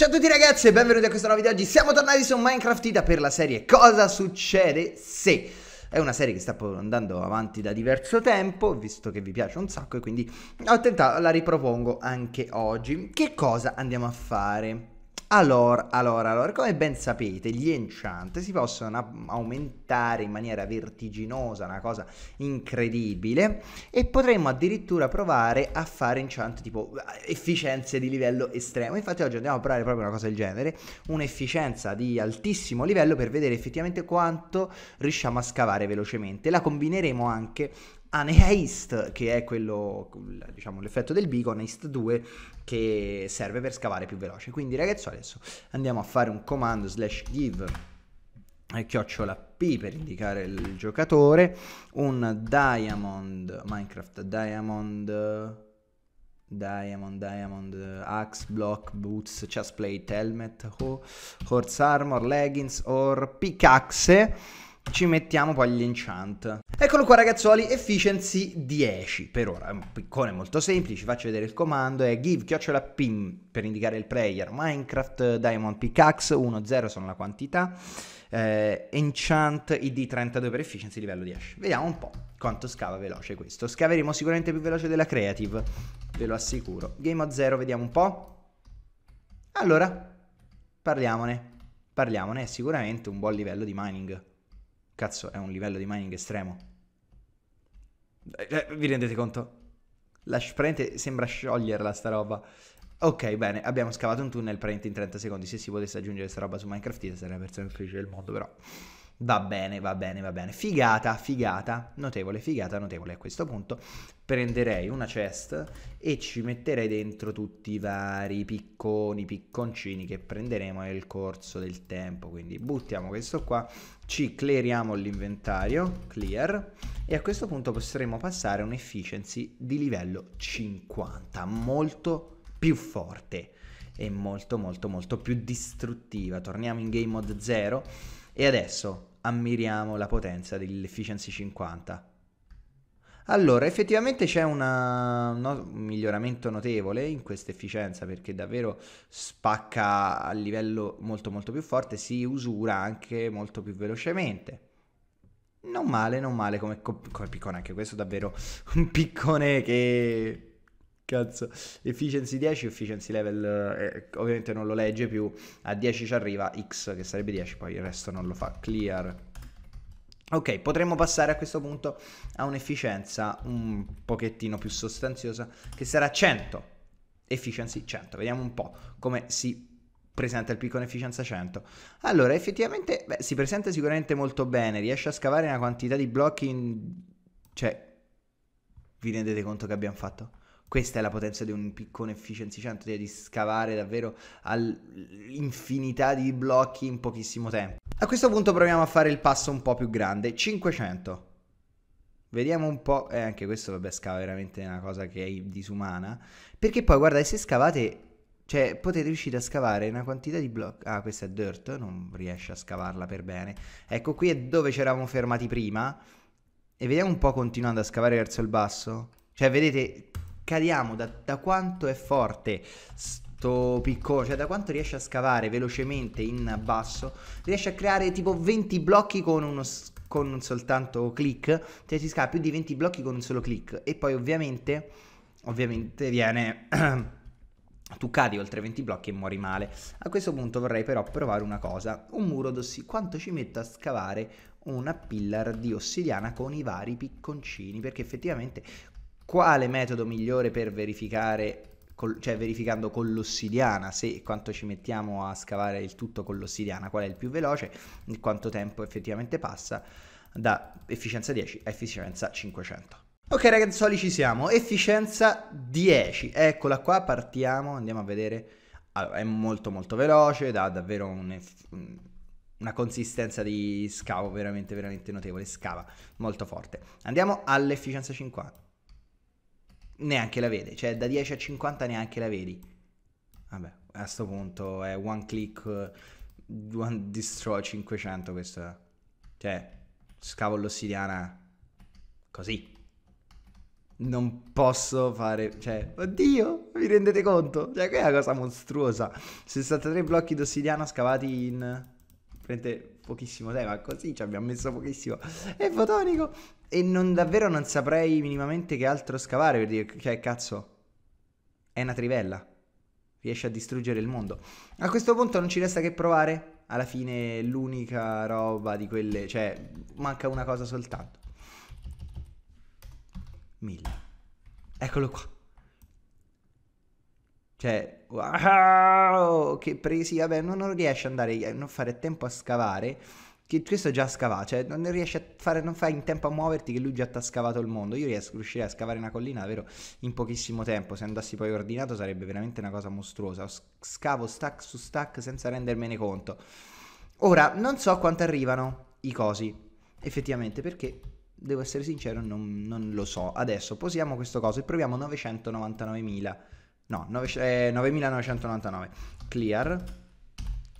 Ciao a tutti ragazzi e benvenuti a questo nuovo video. Oggi siamo tornati su Minecraft Ita per la serie Cosa succede se? È una serie che sta andando avanti da diverso tempo, visto che vi piace un sacco e quindi ho tentato, la ripropongo anche oggi. Che cosa andiamo a fare? Allora, allora, allora, come ben sapete, gli enchant si possono aumentare in maniera vertiginosa, una cosa incredibile, e potremmo addirittura provare a fare enchant tipo efficienze di livello estremo. Infatti oggi andiamo a provare proprio una cosa del genere, un'efficienza di altissimo livello per vedere effettivamente quanto riusciamo a scavare velocemente. La combineremo anche Aneist, che è quello, diciamo, l'effetto del beacon, Aneist 2, che serve per scavare più veloce. Quindi ragazzi adesso andiamo a fare un comando slash give eh, chiocciola P per indicare il giocatore, un diamond, Minecraft diamond, diamond, diamond, axe, block, boots, chest plate, helmet, ho, horse armor, leggings or pickaxe ci mettiamo poi gli enchant. Eccolo qua ragazzuoli, efficiency 10 per ora, è un piccone molto semplice, faccio vedere il comando, è give chiocciola pin per indicare il player, minecraft diamond pickaxe, 1-0 sono la quantità, eh, enchant id 32 per efficiency livello 10. Vediamo un po' quanto scava veloce questo, scaveremo sicuramente più veloce della creative, ve lo assicuro. Game a 0, vediamo un po'. Allora, parliamone, parliamone, è sicuramente un buon livello di mining. Cazzo, è un livello di mining estremo. Eh, eh, vi rendete conto? La parente sembra scioglierla sta roba. Ok, bene, abbiamo scavato un tunnel parente in 30 secondi. Se si potesse aggiungere sta roba su Minecraft, io sarei la persona più felice del mondo, però. Va bene, va bene, va bene. Figata, figata, notevole, figata, notevole. A questo punto prenderei una chest e ci metterei dentro tutti i vari picconi, picconcini che prenderemo nel corso del tempo. Quindi buttiamo questo qua, ci cleariamo l'inventario, clear, e a questo punto potremo passare a un efficiency di livello 50, molto più forte e molto molto molto più distruttiva. Torniamo in game mode 0 e adesso ammiriamo la potenza dell'efficiency 50. Allora, effettivamente c'è una, no, un miglioramento notevole in questa efficienza perché davvero spacca a livello molto molto più forte, si usura anche molto più velocemente. Non male, non male come, come piccone, anche questo davvero un piccone che Cazzo, efficiency 10, efficiency level eh, eh, ovviamente non lo legge più, a 10 ci arriva X che sarebbe 10, poi il resto non lo fa, clear. Ok, potremmo passare a questo punto a un'efficienza un pochettino più sostanziosa che sarà 100, efficiency 100, vediamo un po' come si presenta il picco in efficienza 100. Allora, effettivamente beh, si presenta sicuramente molto bene, riesce a scavare una quantità di blocchi in... cioè, vi rendete conto che abbiamo fatto? Questa è la potenza di un piccone efficiency 100, cioè di scavare davvero all'infinità di blocchi in pochissimo tempo. A questo punto proviamo a fare il passo un po' più grande, 500. Vediamo un po', eh, anche questo vabbè scava veramente una cosa che è disumana, perché poi guardate se scavate cioè, potete riuscire a scavare una quantità di blocchi. Ah, questa è dirt, non riesce a scavarla per bene. Ecco, qui è dove ci eravamo fermati prima. E vediamo un po' continuando a scavare verso il basso. Cioè, vedete, cadiamo da, da quanto è forte sto piccone, cioè da quanto riesce a scavare velocemente in basso, riesce a creare tipo 20 blocchi con uno con un soltanto click, cioè si scava più di 20 blocchi con un solo click e poi ovviamente ovviamente viene tu cadi oltre 20 blocchi e muori male. A questo punto vorrei però provare una cosa, un muro d'ossidiana. quanto ci metto a scavare una pillar di ossidiana con i vari picconcini perché effettivamente quale metodo migliore per verificare cioè verificando con l'ossidiana se quanto ci mettiamo a scavare il tutto con l'ossidiana, qual è il più veloce, quanto tempo effettivamente passa da efficienza 10 a efficienza 500. Ok ragazzuoli ci siamo, efficienza 10, eccola qua, partiamo, andiamo a vedere, allora, è molto molto veloce, dà davvero un una consistenza di scavo veramente veramente notevole, scava molto forte. Andiamo all'efficienza 50 neanche la vede, cioè da 10 a 50 neanche la vedi. Vabbè, a questo punto è one click, one destroy 500 questo. Cioè, scavo l'ossidiana così. Non posso fare, cioè, oddio, vi rendete conto? Cioè, qui è una cosa mostruosa. 63 blocchi d'ossidiana scavati in pochissimo tema, così ci abbiamo messo pochissimo. È fotonico. E non davvero non saprei minimamente che altro scavare per dire, che cioè, cazzo, è una trivella. Riesce a distruggere il mondo. A questo punto non ci resta che provare. Alla fine l'unica roba di quelle, cioè, manca una cosa soltanto. Mille. Eccolo qua. Cioè, wow, che presi, vabbè, non, non riesce ad andare, eh, non fare tempo a scavare. Che questo già scava, cioè non riesci a fare, non fai in tempo a muoverti che lui già ti ha scavato il mondo. Io riesco, riuscirei a scavare una collina, vero, in pochissimo tempo. Se andassi poi ordinato sarebbe veramente una cosa mostruosa. Scavo stack su stack senza rendermene conto. Ora, non so quanto arrivano i cosi, effettivamente, perché devo essere sincero, non, non lo so. Adesso posiamo questo coso e proviamo 999.000. No, 9999. Eh, Clear.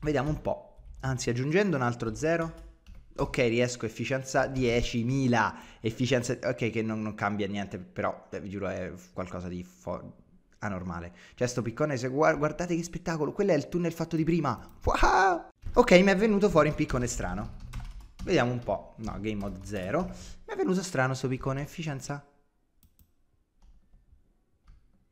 Vediamo un po'. Anzi, aggiungendo un altro 0. Ok, riesco efficienza 10.000. Efficienza... Ok, che non, non cambia niente, però eh, vi giuro è qualcosa di fo- anormale. Cioè, sto piccone, se guard- guardate che spettacolo. Quello è il tunnel fatto di prima. Wow! Ok, mi è venuto fuori un piccone strano. Vediamo un po'. No, game mode 0. Mi è venuto strano sto piccone, efficienza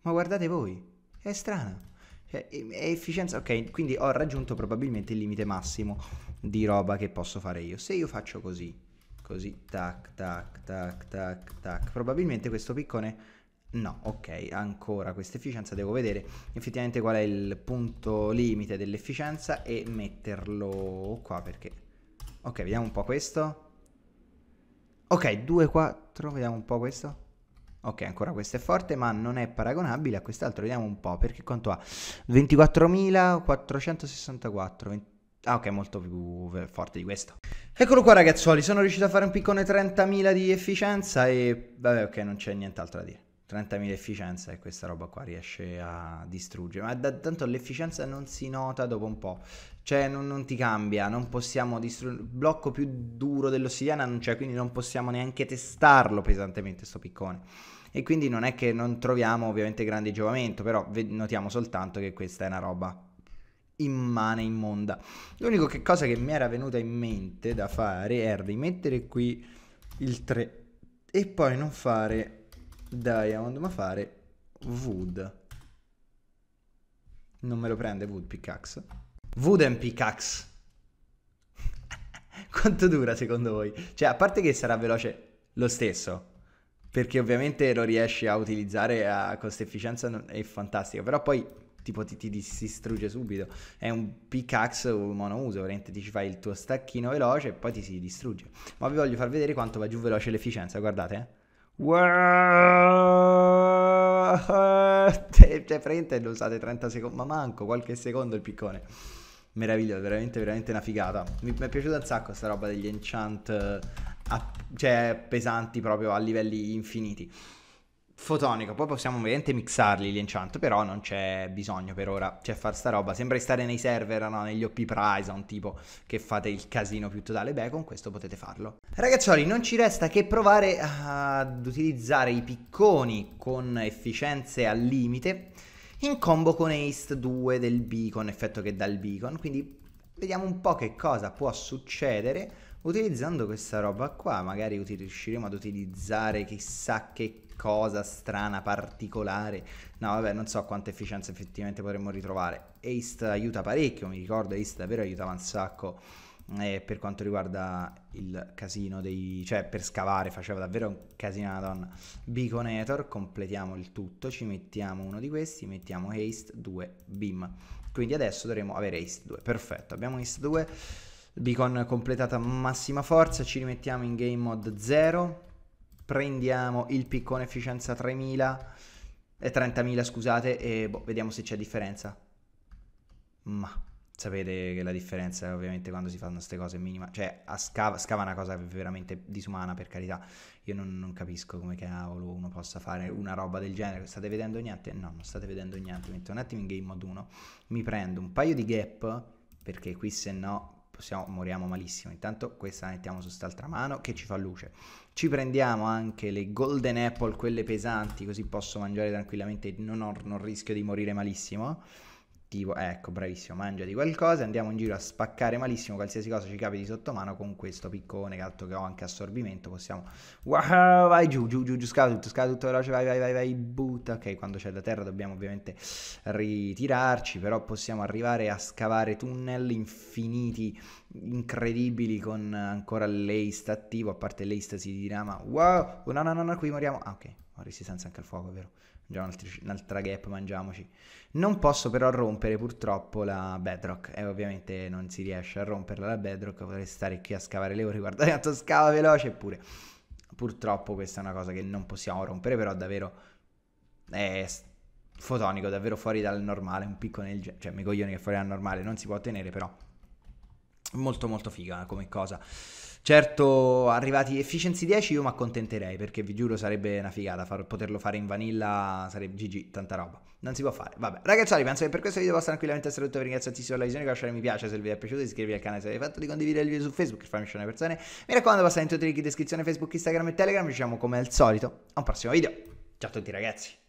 ma guardate voi, è strano. Cioè, è, efficienza, ok, quindi ho raggiunto probabilmente il limite massimo di roba che posso fare io. Se io faccio così, così, tac, tac, tac, tac, tac, probabilmente questo piccone... No, ok, ancora questa efficienza, devo vedere effettivamente qual è il punto limite dell'efficienza e metterlo qua perché... Ok, vediamo un po' questo. Ok, 2, 4, vediamo un po' questo. Ok, ancora questo è forte, ma non è paragonabile a quest'altro. Vediamo un po', perché quanto ha? 24.464. 20... Ah, ok, molto più forte di questo. Eccolo qua, ragazzuoli. Sono riuscito a fare un piccone 30.000 di efficienza e... Vabbè, ok, non c'è nient'altro da dire. 30.000 efficienza e questa roba qua riesce a distruggere. Ma da, tanto l'efficienza non si nota dopo un po'. Cioè non, non ti cambia, non possiamo distruggere... Blocco più duro dell'ossidiana non c'è, quindi non possiamo neanche testarlo pesantemente sto piccone. E quindi non è che non troviamo ovviamente grande giovamento, però notiamo soltanto che questa è una roba immane, immonda. L'unica cosa che mi era venuta in mente da fare era di mettere qui il 3 e poi non fare diamond, ma fare wood. Non me lo prende wood pickaxe. Wooden pickaxe. Quanto dura secondo voi? Cioè, a parte che sarà veloce lo stesso, perché ovviamente lo riesci a utilizzare a costa efficienza è fantastico, però poi tipo ti, ti distrugge subito. È un pickaxe monouso, Ovviamente ti ci fai il tuo stacchino veloce e poi ti si distrugge. Ma vi voglio far vedere quanto va giù veloce l'efficienza, guardate. Eh. Cioè, praticamente lo usate 30 secondi, ma manco qualche secondo il piccone. Meraviglioso, veramente, veramente una figata. Mi, mi è piaciuta un sacco questa roba degli enchant, eh, a, cioè pesanti proprio a livelli infiniti fotonico, poi possiamo ovviamente mixarli gli enchant, però non c'è bisogno per ora, cioè far sta roba, sembra di stare nei server, no? negli OP Prison, tipo che fate il casino più totale, beh con questo potete farlo. Ragazzuoli, non ci resta che provare ad utilizzare i picconi con efficienze al limite in combo con Ace 2 del beacon, effetto che dà il beacon, quindi vediamo un po' che cosa può succedere utilizzando questa roba qua, magari riusciremo ad utilizzare chissà che cosa strana, particolare. No, vabbè, non so quanta efficienza effettivamente potremmo ritrovare. Haste aiuta parecchio, mi ricordo, Haste davvero aiutava un sacco eh, per quanto riguarda il casino dei... cioè per scavare faceva davvero un casino madonna. Beaconator, completiamo il tutto, ci mettiamo uno di questi, mettiamo Haste 2, bim. Quindi adesso dovremo avere Haste 2, perfetto, abbiamo Haste 2... Beacon completata massima forza, ci rimettiamo in game mode 0 prendiamo il piccone efficienza 3000 e 30.000 scusate e boh, vediamo se c'è differenza ma sapete che la differenza ovviamente quando si fanno queste cose è minima cioè scava, scava una cosa veramente disumana per carità io non, non, capisco come cavolo uno possa fare una roba del genere state vedendo niente? no non state vedendo niente metto un attimo in game mode 1 mi prendo un paio di gap perché qui se no possiamo, moriamo malissimo. Intanto questa la mettiamo su quest'altra mano che ci fa luce. Ci prendiamo anche le golden apple, quelle pesanti, così posso mangiare tranquillamente e non, non rischio di morire malissimo cattivo, ecco, bravissimo, mangia di qualcosa, andiamo in giro a spaccare malissimo qualsiasi cosa ci capiti sotto mano con questo piccone, che altro che ho anche assorbimento, possiamo, wow, vai giù, giù, giù, giù, scala tutto, scava tutto veloce, vai, vai, vai, vai, butta, ok, quando c'è da terra dobbiamo ovviamente ritirarci, però possiamo arrivare a scavare tunnel infiniti, incredibili, con ancora l'ace attivo, a parte l'ace si dirà ma wow, no, no, no, no, qui moriamo, ah, ok, ho resistenza anche al fuoco, vero? Già un'altra gap, mangiamoci. Non posso però rompere purtroppo la bedrock. E eh, ovviamente non si riesce a romperla la bedrock. Potrei stare qui a scavare le ore. Guardate quanto scava veloce eppure Purtroppo questa è una cosa che non possiamo rompere. Però davvero è fotonico, davvero fuori dal normale. Un picco nel genere. Cioè, mi coglioni che fuori dal normale non si può tenere però. Molto molto figa come cosa. Certo, arrivati efficiency 10 io mi accontenterei perché vi giuro sarebbe una figata far, poterlo fare in vanilla, sarebbe GG, tanta roba. Non si può fare. Vabbè, ragazzi, penso che per questo video possa tranquillamente essere tutto. Vi ringrazio tantissimo per la visione, lasciare mi piace se il video è piaciuto, iscrivervi al canale se avete fatto, di condividere il video su Facebook per farmi uscire le persone. Mi raccomando, passate in tutti i link in descrizione Facebook, Instagram e Telegram. Ci vediamo come al solito a un prossimo video. Ciao a tutti ragazzi.